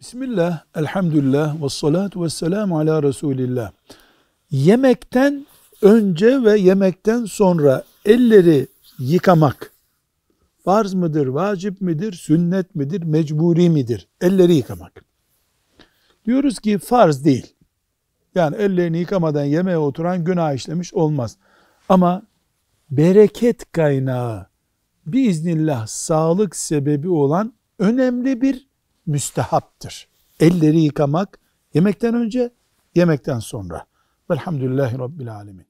Bismillah, elhamdülillah, ve salatu ve selamu ala Resulillah. Yemekten önce ve yemekten sonra elleri yıkamak farz mıdır, vacip midir, sünnet midir, mecburi midir? Elleri yıkamak. Diyoruz ki farz değil. Yani ellerini yıkamadan yemeğe oturan günah işlemiş olmaz. Ama bereket kaynağı biiznillah sağlık sebebi olan önemli bir müstehaptır. Elleri yıkamak yemekten önce, yemekten sonra. Velhamdülillahi Rabbil Alemin.